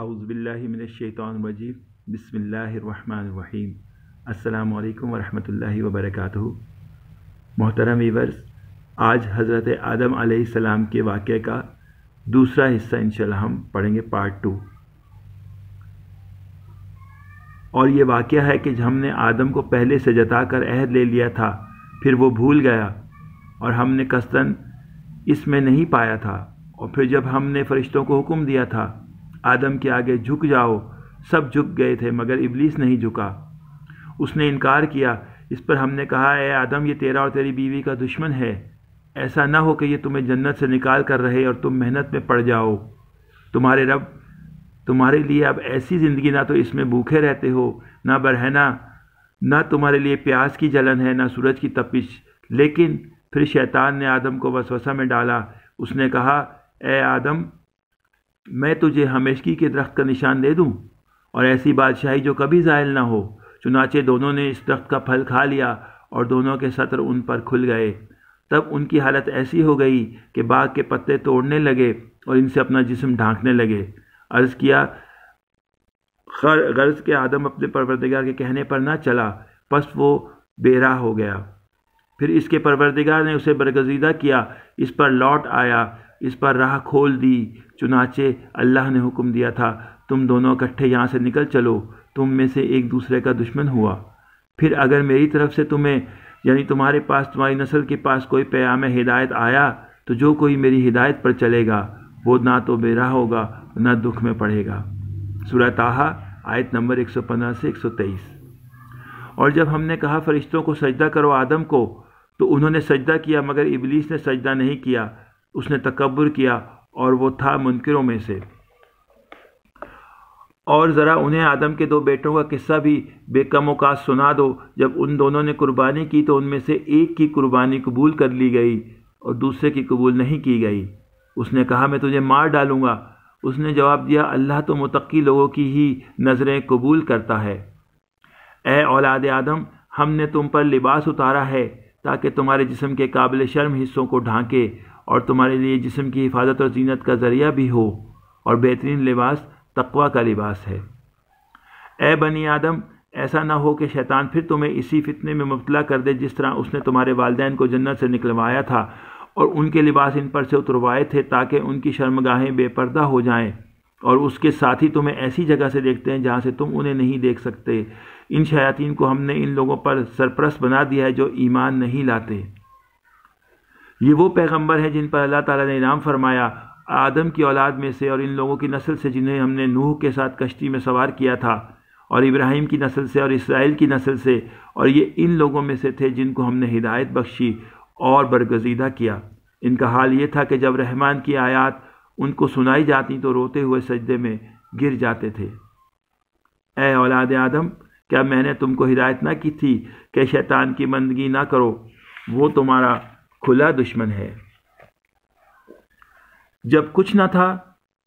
आउज़बिल्लिमिनशैतवाजीम बसमीम अल्लाम वरहमल वबरक मोहतरम वीवर्स आज हज़रत आदम आसमाम के वाक़ का दूसरा हिस्सा इनशा हम पढ़ेंगे पार्ट टू और ये वाक़ है कि हमने आदम को पहले से जता कर अहद ले लिया था फिर वो भूल गया और हमने कस्तन इसमें नहीं पाया था और फिर जब हमने फरिश्तों को हुक्म दिया था आदम के आगे झुक जाओ सब झुक गए थे मगर इबलीस नहीं झुका उसने इनकार किया इस पर हमने कहा ए आदम ये तेरा और तेरी बीवी का दुश्मन है ऐसा ना हो कि ये तुम्हें जन्नत से निकाल कर रहे और तुम मेहनत में पड़ जाओ तुम्हारे रब तुम्हारे लिए अब ऐसी ज़िंदगी ना तो इसमें भूखे रहते हो ना बरहना ना तुम्हारे लिए प्यास की जलन है ना सूरज की तपिश लेकिन फिर शैतान ने आदम को वसवसा में डाला उसने कहा ए आदम मैं तुझे हमेशगी के दरख्त का निशान दे दूँ और ऐसी बादशाही जो कभी ज़ायल ना हो चुनाचे दोनों ने इस दरख्त का फल खा लिया और दोनों के सत्र उन पर खुल गए तब उनकी हालत ऐसी हो गई कि बाग के पत्ते तोड़ने लगे और इनसे अपना जिसम ढांकने लगे अर्ज़ किया गर्ज के आदम अपने परवरदिगार के कहने पर ना चला बस वो बेराह हो गया फिर इसके परवरदिगार ने उसे बरगजीदा किया इस पर लौट आया इस पर राह खोल दी चुनाचे अल्लाह ने हुक्म दिया था तुम दोनों इकट्ठे यहाँ से निकल चलो तुम में से एक दूसरे का दुश्मन हुआ फिर अगर मेरी तरफ से तुम्हें यानी तुम्हारे पास तुम्हारी नस्ल के पास कोई पयाम हिदायत आया तो जो कोई मेरी हिदायत पर चलेगा वो ना तो बेरा होगा ना दुख में पड़ेगा सूरत आयत नंबर 115 से 123 और जब हमने कहा फरिश्तों को सजदा करो आदम को तो उन्होंने सजदा किया मगर इबलीस ने सजदा नहीं किया उसने तकबर किया और वो था मुनकरों में से और ज़रा उन्हें आदम के दो बेटों का किस्सा भी बेकम का सुना दो जब उन दोनों ने कुर्बानी की तो उनमें से एक की कुर्बानी कबूल कर ली गई और दूसरे की कबूल नहीं की गई उसने कहा मैं तुझे मार डालूँगा उसने जवाब दिया अल्लाह तो मुतकी लोगों की ही नज़रें कबूल करता है ए औलाद आदम हमने तुम पर लिबास उतारा है ताकि तुम्हारे जिसम के काबिल शर्म हिस्सों को ढांके और तुम्हारे लिए जिसम की हिफाजत और जीनत का ज़रिया भी हो और बेहतरीन लिबास तकवा का लिबास है ए बनी आदम ऐसा ना हो कि शैतान फिर तुम्हें इसी फितने में मुबतला कर दे जिस तरह उसने तुम्हारे वालदेन को जन्नत से निकलवाया था और उनके लिबास इन पर से उतरवाए थे ताकि उनकी शर्मगाहें बेपर्दा हो जाएं और उसके साथ ही तुम्हें ऐसी जगह से देखते हैं जहाँ से तुम उन्हें नहीं देख सकते इन शयातीन को हमने इन लोगों पर सरप्रस्त बना दिया है जो ईमान नहीं लाते ये वो पैगंबर हैं जिन पर अल्लाह ताला ने इनाम फरमाया आदम की औलाद में से और इन लोगों की नस्ल से जिन्हें हमने नूह के साथ कश्ती में सवार किया था और इब्राहिम की नस्ल से और इसराइल की नस्ल से और ये इन लोगों में से थे जिनको हमने हिदायत बख्शी और बरगजीदा किया इनका हाल ये था कि जब रहमान की आयात उनको सुनाई जाती तो रोते हुए सजदे में गिर जाते थे ए औलाद आदम क्या मैंने तुमको हिदायत ना की थी कि शैतान की मंदगी ना करो वो तुम्हारा खुला दुश्मन है जब कुछ ना था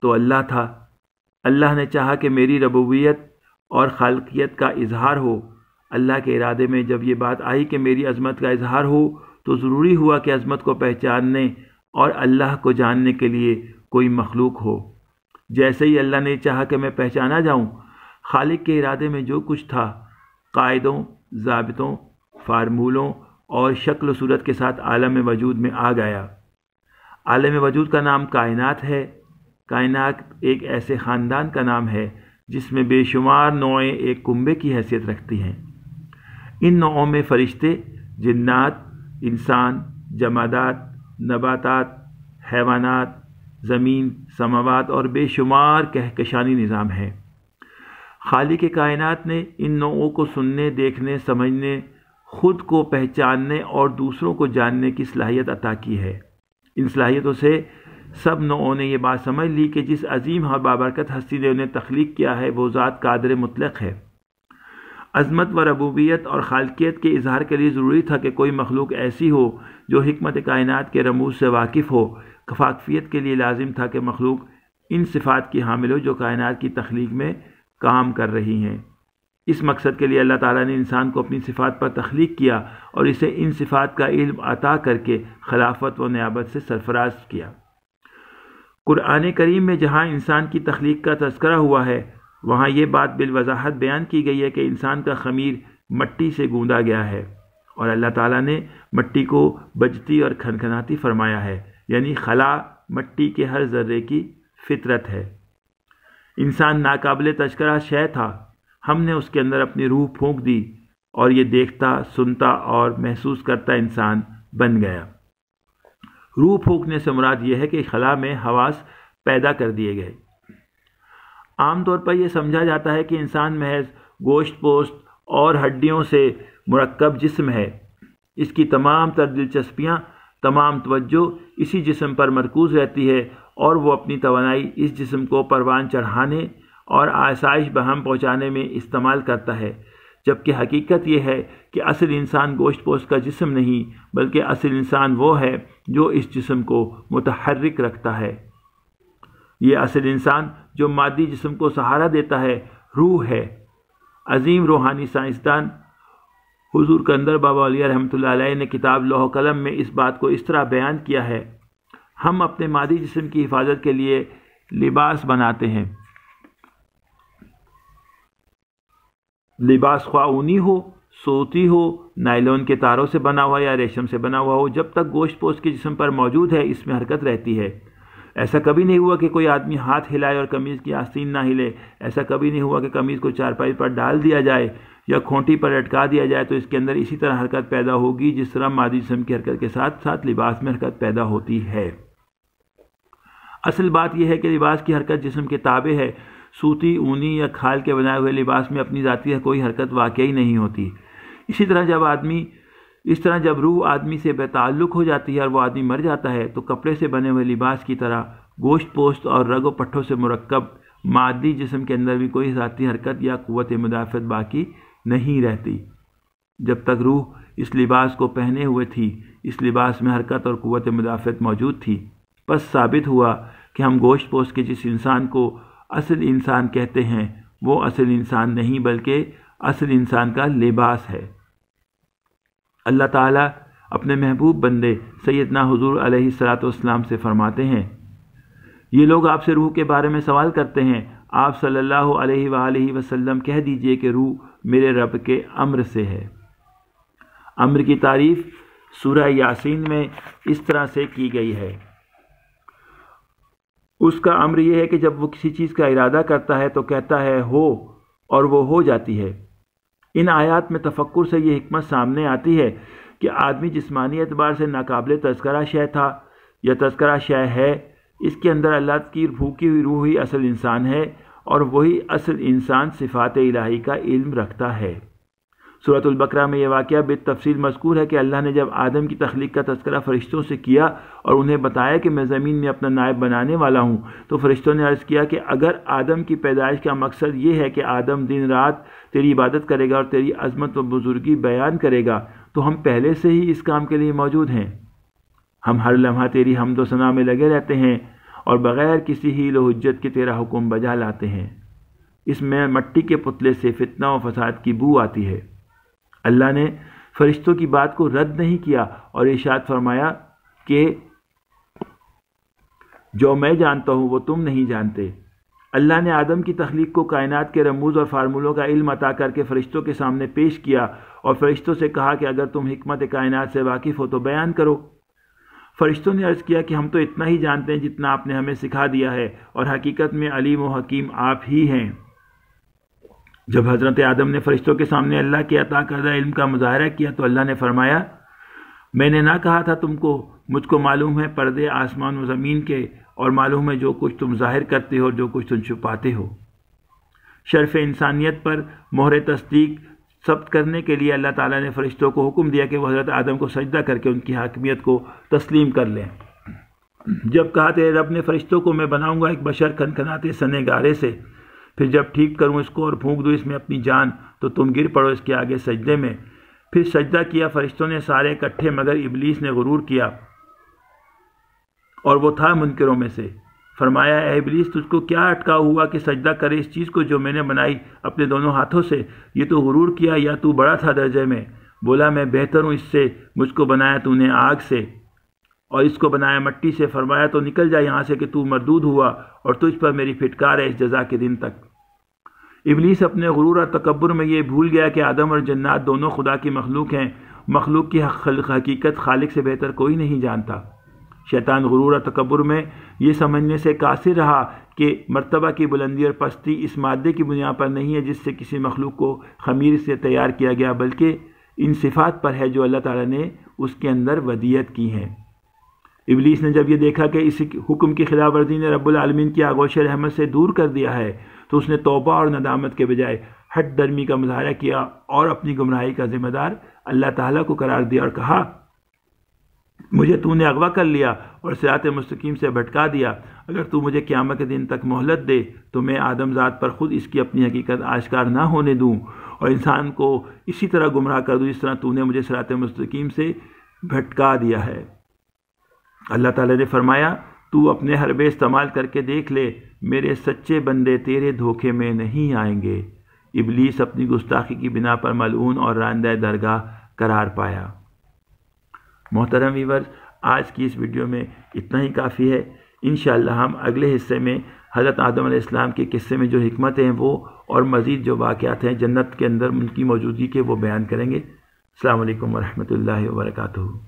तो अल्लाह था अल्लाह ने चाहा कि मेरी रबूबियत और खालकियत का इजहार हो अल्लाह के इरादे में जब ये बात आई कि मेरी अजमत का इजहार हो तो ज़रूरी हुआ कि अजमत को पहचानने और अल्लाह को जानने के लिए कोई मखलूक हो जैसे ही अल्लाह ने चाहा कि मैं पहचाना जाऊं खालिक के इरादे में जो कुछ था कायदों जाबतों फार्मूलों और शक्ल सूरत के साथ आलम वजूद में आ गया आलम वजूद का नाम कायनात है कायनात एक ऐसे ख़ानदान का नाम है जिसमें बेशुमार नौएं एक कुंबे की हैसियत रखती हैं इन नौओं में फरिश्ते जन्ात इंसान जमादात नबातात हैवानात ज़मीन समावात और बेशुमार कहकशानी निज़ाम है खाली के कायनात ने इन नौओं को सुनने देखने समझने खुद को पहचानने और दूसरों को जानने की सलाहियत अता की है इन सलाहियतों से सब नौओं ने यह बात समझ ली कि जिस अजीम और बाबरकत हस्ती ने उन्हें तख्लीक किया है वो ज़ात कादर मुतलक है अजमत व रबूबियत और खालकियत के इजहार के लिए ज़रूरी था कि कोई मखलूक ऐसी हो जो हमत कायनत के रमूज से वाकिफ़ हो कफाकफियत के लिए लाजिम था कि मखलूक इन सिफात की हामिल हो जो कायनात की तख्लीक में काम कर रही हैं इस मकसद के लिए अल्लाह ताला ने इंसान को अपनी सिफात पर तख्लीक किया और इसे इन सिफात का इल्म अता करके खिलाफत व नियाबत से सरफराज किया कुरान करीम में जहाँ इंसान की तख्लीक का तस्करा हुआ है वहाँ ये बात बिलवजाहत बयान की गई है कि इंसान का खमीर मट्टी से गूँधा गया है और अल्लाह ताला ने मट्टी को बजती और खनखनाती फरमाया है यानी खला मट्टी के हर जर्रे की फितरत है इंसान नाकबले तस्करा शह था हमने उसके अंदर अपनी रूह फूंक दी और ये देखता सुनता और महसूस करता इंसान बन गया रूह फूकने से मुराद यह है कि खला में हवास पैदा कर दिए गए आमतौर पर यह समझा जाता है कि इंसान महज गोश्त पोस्त और हड्डियों से मरकब जिस्म है इसकी तमाम तर दिलचस्पियाँ तमाम तवज्जो इसी जिस्म पर मरकूज रहती है और वो अपनी तोानाई इस जिसम को परवान चढ़ाने और आसाइश बहम पहुँचाने में इस्तेमाल करता है जबकि हकीकत यह है कि असल इंसान गोश्त पोश का जिसम नहीं बल्कि असल इंसान वो है जो इस जिसम को मतहरक रखता है ये असल इंसान जो मादी जिसम को सहारा देता है रूह है अजीम रूहानी साइंसदान हुजूर कंदर बाबा अलिया रहमत ने किताब लोह कलम में इस बात को इस तरह बयान किया है हम अपने मादी जिसम की हिफाजत के लिए लिबास बनाते हैं लिबास ख्वा ऊनी हो सोती हो नायलोन के तारों से बना हुआ या रेशम से बना हुआ हो जब तक गोश्त पोस्ट के जिसम पर मौजूद है इसमें हरकत रहती है ऐसा कभी नहीं हुआ कि कोई आदमी हाथ हिलाए और कमीज़ की आस्तीन ना हिले ऐसा कभी नहीं हुआ कि कमीज़ को चारपाई पर डाल दिया जाए या खोटी पर लटका दिया जाए तो इसके अंदर इसी तरह हरकत पैदा होगी जिस तरह मादी जिसम की हरकत के साथ साथ लिबास में हरकत पैदा होती है असल बात यह है कि लिबास की हरकत जिसम के ताबे है सूती ऊनी या खाल के बनाए हुए लिबास में अपनी ज़ाती कोई हरकत वाकई नहीं होती इसी तरह जब आदमी इस तरह जब रूह आदमी से बेताल्लुक हो जाती है और वह आदमी मर जाता है तो कपड़े से बने हुए लिबास की तरह गोश्त पोस्त और रगो पट्ठों से मरक्ब मादी जिसम के अंदर भी कोई ज़ाती हरकत या क़वत मुदाफ़त बाकी नहीं रहती जब तक रूह इस लिबास को पहने हुए थी इस लिबास में हरकत और क़वत मुदाफ़त मौजूद थी बस साबित हुआ कि हम गोश्त पोष के जिस इंसान को असल इंसान कहते हैं वो असल इंसान नहीं बल्कि असल इंसान का लिबास है अल्लाह ताला अपने महबूब बंदे सैदना हजूर अलैहिस्सलाम से फरमाते हैं ये लोग आपसे रूह के बारे में सवाल करते हैं आप सल्लल्लाहु अलैहि वसल्लम कह दीजिए कि रूह मेरे रब के अम्र से है अम्र की तारीफ़ सूर्य यासीन में इस तरह से की गई है उसका अम्र यह है कि जब वो किसी चीज़ का इरादा करता है तो कहता है हो और वो हो जाती है इन आयात में तफक्र से ये हमत सामने आती है कि आदमी जिसमानी एतबार से नाकबिल तस्करा शय था या तस्करा शय है इसके अंदर अल्लाह की भूखी हुई रूह ही असल इंसान है और वही असल इंसान सिफात इलाही का इल्म रखता है सूरतुल्बकरा में यह वाक़ बेतफसील मजकूर है कि अल्लाह ने जब आदम की तख्लीक का तस्करा फ़रिश्तों से किया और उन्हें बताया कि मैं ज़मीन में अपना नायब बनाने वाला हूँ तो फ़रिश्तों ने अर्ज़ किया कि अगर आदम की पैदाइश का मकसद ये है कि आदम दिन रात तेरी इबादत करेगा और तेरी अजमत व बुज़ुर्गी बयान करेगा तो हम पहले से ही इस काम के लिए मौजूद हैं हम हर लम्हा तेरी हमदोसना में लगे रहते हैं और बग़ैर किसी ही लोहजत के तेरा हुक्म बजा लाते हैं इसमें मट्टी के पुतले से फितना व फसाद की बू आती है अल्लाह ने फरिश्तों की बात को रद्द नहीं किया और इशाद फरमाया कि जो मैं जानता हूँ वो तुम नहीं जानते अल्लाह ने आदम की तख्लीक को कायनात के रमूज और फार्मूलों का इल्म अता करके फ़रिश्तों के सामने पेश किया और फ़रिश्तों से कहा कि अगर तुम हमत कायनात से वाकिफ़ हो तो बयान करो फ़रिश्तों ने अर्ज़ किया कि हम तो इतना ही जानते हैं जितना आपने हमें सिखा दिया है और हकीकत में अलीम व हकीम आप ही हैं जब हज़रत आदम ने फ़रिश्तों के सामने अल्लाह के अता करदा इल्म का मुजाहरा किया तो अल्लाह ने फरमाया मैंने ना कहा था तुमको मुझको मालूम है पर्दे आसमान व ज़मीन के और मालूम है जो कुछ तुम जाहिर करते हो जो कुछ तुम छुपाते हो शर्फ इंसानियत पर मोहर तस्दीक सब्त करने के लिए अल्लाह ताला ने फ़रिश्तों को हुक्म दिया कि वह हज़रत आदम को सजदा करके उनकी हाकमियत को तस्लीम कर लें जब कहा तेरे रब ने फ़रिश्तों को मैं बनाऊंगा एक बशर खनखनाते सने गारे से फिर जब ठीक करूँ इसको और फूंक दूँ इसमें अपनी जान तो तुम गिर पड़ो इसके आगे सजदे में फिर सजदा किया फरिश्तों ने सारे इकट्ठे मगर इबलीस ने गुरूर किया और वो था मुनकरों में से फरमाया ए इबलीस तुझको क्या अटका हुआ कि सजदा करे इस चीज़ को जो मैंने बनाई अपने दोनों हाथों से ये तो गुरूर किया या तू बड़ा था दर्जे में बोला मैं बेहतर हूँ इससे मुझको बनाया तूने आग से और इसको बनाया मट्टी से फरमाया तो निकल जा यहाँ से कि तू मरदूद हुआ और तुझ पर मेरी फिटकार है इस जजा के दिन तक इबलीस अपने गुरूर और तकबर में ये भूल गया कि आदम और जन्नात दोनों खुदा की मखलूक हैं मखलूक की हकीकत खालिक से बेहतर कोई नहीं जानता शैतान गुरूर और तकबर में ये समझने से कासिर रहा कि मरतबा की बुलंदी और पस्ती इस मादे की बुनियाद पर नहीं है जिससे किसी मखलूक को खमीर से तैयार किया गया बल्कि इन सिफात पर है जो अल्लाह ताला ने उसके अंदर वदियत की हैं इबलीस ने जब यह देखा कि इस हुक्म की खिलाफवर्जी ने रब्बुल रबालमीन की आगोश रहमत से दूर कर दिया है तो उसने तोबा और नदामत के बजाय हट दर्मी का मुजाहरा किया और अपनी गुमराही का जिम्मेदार अल्लाह ताला को करार दिया और कहा मुझे तूने अगवा कर लिया और सियात मुस्तकीम से भटका दिया अगर तू मुझे क़्यामत के दिन तक मोहलत दे तो मैं आदमजात पर ख़ुद इसकी अपनी हकीकत आश्कार ना होने दूँ और इंसान को इसी तरह गुमराह कर दूँ जिस तरह तूने मुझे सरात मुस्तकीम से भटका दिया है अल्लाह ताला ने फरमाया तू अपने हरबे इस्तेमाल करके देख ले मेरे सच्चे बंदे तेरे धोखे में नहीं आएंगे इबलीस अपनी गुस्ताखी की बिना पर मलून और रानदा दरगाह करार पाया मोहतरम वीवर्स आज की इस वीडियो में इतना ही काफ़ी है इन हम अगले हिस्से में हज़रत आदम इस्लाम के किस्से में जो हमत हैं वो और मज़ीद जो वाक़ात हैं जन्नत के अंदर उनकी मौजूदगी के वो बयान करेंगे अल्लाम वरहमल वर्का